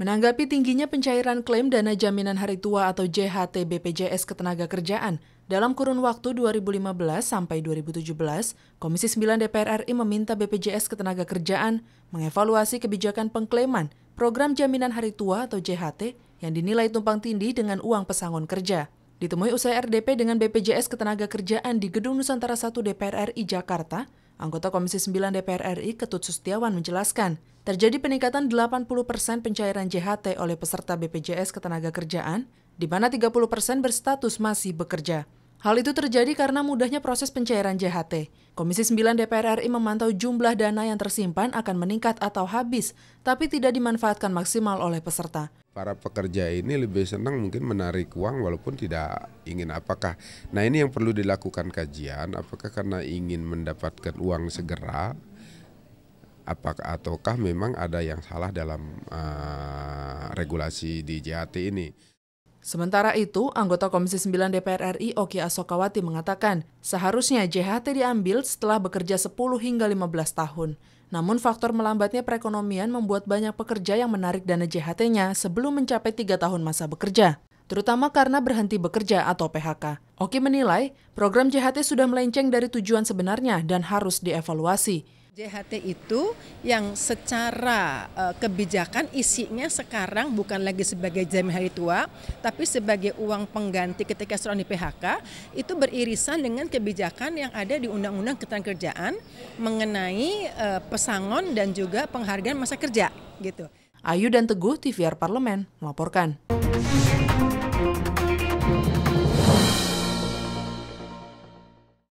Menanggapi tingginya pencairan klaim dana jaminan hari tua atau JHT BPJS Ketenagakerjaan dalam kurun waktu 2015 sampai 2017, Komisi 9 DPR RI meminta BPJS Ketenagakerjaan mengevaluasi kebijakan pengklaiman program jaminan hari tua atau JHT yang dinilai tumpang tindih dengan uang pesangon kerja. Ditemui usai RDP dengan BPJS Ketenagakerjaan di Gedung Nusantara 1 DPR RI Jakarta, anggota Komisi 9 DPR RI Ketut Sustiawan menjelaskan, terjadi peningkatan 80 persen pencairan JHT oleh peserta BPJS Ketenagakerjaan, di mana 30 persen berstatus masih bekerja. Hal itu terjadi karena mudahnya proses pencairan JHT. Komisi 9 DPR RI memantau jumlah dana yang tersimpan akan meningkat atau habis, tapi tidak dimanfaatkan maksimal oleh peserta. Para pekerja ini lebih senang mungkin menarik uang walaupun tidak ingin apakah. Nah ini yang perlu dilakukan kajian, apakah karena ingin mendapatkan uang segera, apakah ataukah memang ada yang salah dalam uh, regulasi di JHT ini. Sementara itu, anggota Komisi 9 DPR RI Oki Asokawati mengatakan, seharusnya JHT diambil setelah bekerja 10 hingga 15 tahun. Namun faktor melambatnya perekonomian membuat banyak pekerja yang menarik dana JHT-nya sebelum mencapai tiga tahun masa bekerja terutama karena berhenti bekerja atau PHK. Oki menilai, program JHT sudah melenceng dari tujuan sebenarnya dan harus dievaluasi. JHT itu yang secara uh, kebijakan isinya sekarang bukan lagi sebagai jamin hari tua, tapi sebagai uang pengganti ketika seorang di PHK, itu beririsan dengan kebijakan yang ada di Undang-Undang Ketenagakerjaan mengenai uh, pesangon dan juga penghargaan masa kerja gitu. Ayu dan Teguh TVR Parlemen melaporkan.